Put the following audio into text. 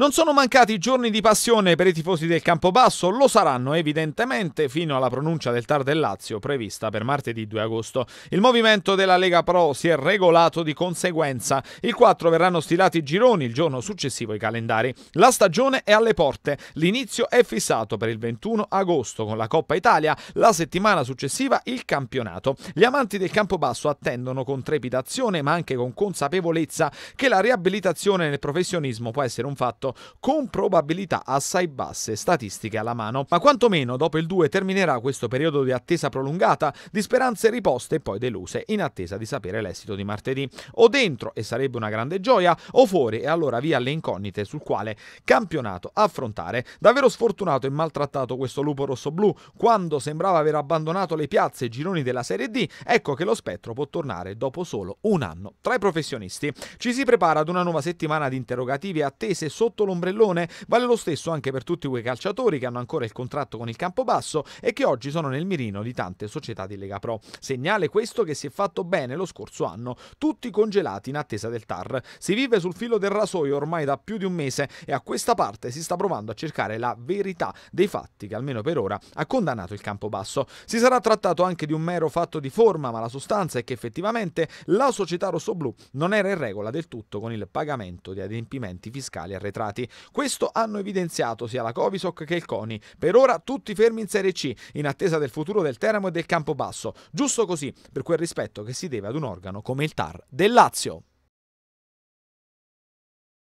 Non sono mancati giorni di passione per i tifosi del Campobasso, lo saranno evidentemente fino alla pronuncia del Tar del Lazio prevista per martedì 2 agosto. Il movimento della Lega Pro si è regolato di conseguenza. Il 4 verranno stilati i gironi, il giorno successivo i calendari. La stagione è alle porte. L'inizio è fissato per il 21 agosto con la Coppa Italia, la settimana successiva il campionato. Gli amanti del Campobasso attendono con trepidazione ma anche con consapevolezza che la riabilitazione nel professionismo può essere un fatto con probabilità assai basse, statistiche alla mano. Ma quantomeno dopo il 2 terminerà questo periodo di attesa prolungata, di speranze riposte e poi deluse, in attesa di sapere l'esito di martedì. O dentro, e sarebbe una grande gioia, o fuori, e allora via le incognite sul quale campionato affrontare. Davvero sfortunato e maltrattato questo lupo rosso-blu, quando sembrava aver abbandonato le piazze e gironi della Serie D, ecco che lo spettro può tornare dopo solo un anno. Tra i professionisti ci si prepara ad una nuova settimana di interrogativi e attese sotto sotto l'ombrellone. Vale lo stesso anche per tutti quei calciatori che hanno ancora il contratto con il Campobasso e che oggi sono nel mirino di tante società di Lega Pro. Segnale questo che si è fatto bene lo scorso anno, tutti congelati in attesa del TAR. Si vive sul filo del rasoio ormai da più di un mese e a questa parte si sta provando a cercare la verità dei fatti che almeno per ora ha condannato il Campobasso. Si sarà trattato anche di un mero fatto di forma, ma la sostanza è che effettivamente la società rossoblù non era in regola del tutto con il pagamento di adempimenti fiscali arretrati risultati. Questo hanno evidenziato sia la Covisoc che il CONI. Per ora tutti fermi in Serie C, in attesa del futuro del Teramo e del Campobasso. Giusto così, per quel rispetto che si deve ad un organo come il TAR del Lazio.